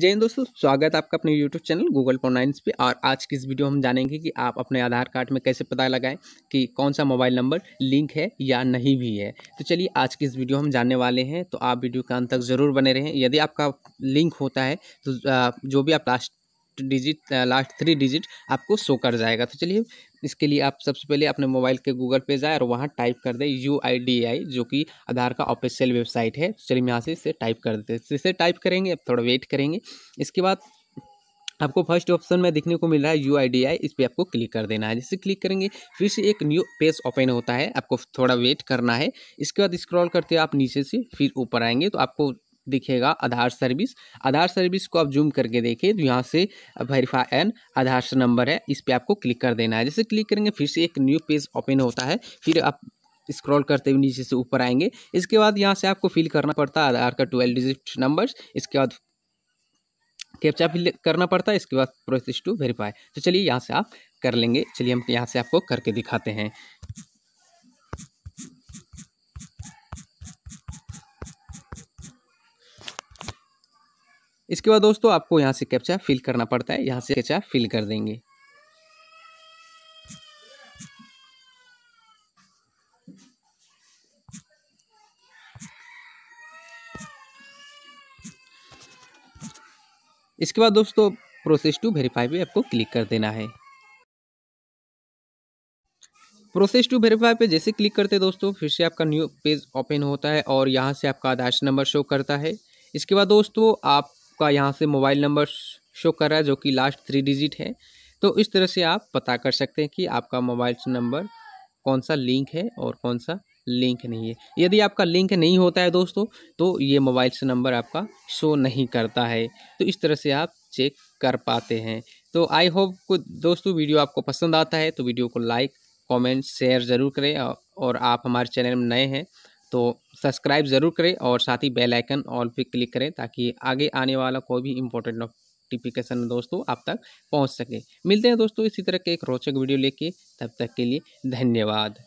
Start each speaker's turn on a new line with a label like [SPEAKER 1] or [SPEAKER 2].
[SPEAKER 1] जय हिंद दोस्तों स्वागत है आपका अपने यूट्यूब चैनल गूगल प्रोनाइंस पे और आज की इस वीडियो हम जानेंगे कि आप अपने आधार कार्ड में कैसे पता लगाएं कि कौन सा मोबाइल नंबर लिंक है या नहीं भी है तो चलिए आज की इस वीडियो हम जानने वाले हैं तो आप वीडियो के अंत तक ज़रूर बने रहें यदि आपका लिंक होता है तो जो भी आप last digit last three digit आपको शो कर जाएगा तो चलिए इसके लिए आप सबसे पहले अपने मोबाइल के गूगल पे जाए और वहाँ टाइप कर दें यू आई डी आई जो कि आधार का ऑफिशियल वेबसाइट है चलिए हम यहाँ से इसे टाइप कर देते हैं तो इसे टाइप करेंगे थोड़ा वेट करेंगे इसके बाद आपको फर्स्ट ऑप्शन में देखने को मिल रहा है यू आई डी आई इस पर आपको क्लिक कर देना है जैसे क्लिक करेंगे फिर से एक न्यू पेज ओपन होता है आपको थोड़ा वेट करना है इसके बाद स्क्रॉल करते आप नीचे से फिर ऊपर आएंगे तो आपको दिखेगा आधार सर्विस आधार सर्विस को आप जूम करके देखिए तो यहाँ से वेरीफाई एन आधार नंबर है इस पर आपको क्लिक कर देना है जैसे क्लिक करेंगे फिर से एक न्यू पेज ओपन होता है फिर आप स्क्रॉल करते हुए नीचे से ऊपर आएंगे इसके बाद यहाँ से आपको फिल करना पड़ता है आधार का ट्वेल्व डिजिट नंबर इसके बाद कैप्चा फिल करना पड़ता है इसके बाद प्रोसेस टू वेरीफाई तो चलिए यहाँ से आप कर लेंगे चलिए हम यहाँ से आपको करके दिखाते हैं इसके बाद दोस्तों आपको यहाँ से कैप्चा फिल करना पड़ता है यहाँ से कैप्चा फिल कर देंगे इसके बाद दोस्तों प्रोसेस टू वेरीफाई पे आपको क्लिक कर देना है प्रोसेस टू वेरीफाई पे जैसे क्लिक करते हैं दोस्तों फिर से आपका न्यू पेज ओपन होता है और यहाँ से आपका आधार नंबर शो करता है इसके बाद दोस्तों आप आपका यहाँ से मोबाइल नंबर शो कर रहा है जो कि लास्ट थ्री डिजिट है तो इस तरह से आप पता कर सकते हैं कि आपका मोबाइल नंबर कौन सा लिंक है और कौन सा लिंक नहीं है यदि आपका लिंक नहीं होता है दोस्तों तो ये मोबाइल से नंबर आपका शो नहीं करता है तो इस तरह से आप चेक कर पाते हैं तो आई होप को दोस्तों वीडियो आपको पसंद आता है तो वीडियो को लाइक कमेंट शेयर ज़रूर करें और आप हमारे चैनल में नए हैं तो सब्सक्राइब ज़रूर करें और साथ ही बेल आइकन ऑल पे क्लिक करें ताकि आगे आने वाला कोई भी इंपॉर्टेंट नोटिफिकेशन दोस्तों आप तक पहुंच सके मिलते हैं दोस्तों इसी तरह के एक रोचक वीडियो लेके तब तक के लिए धन्यवाद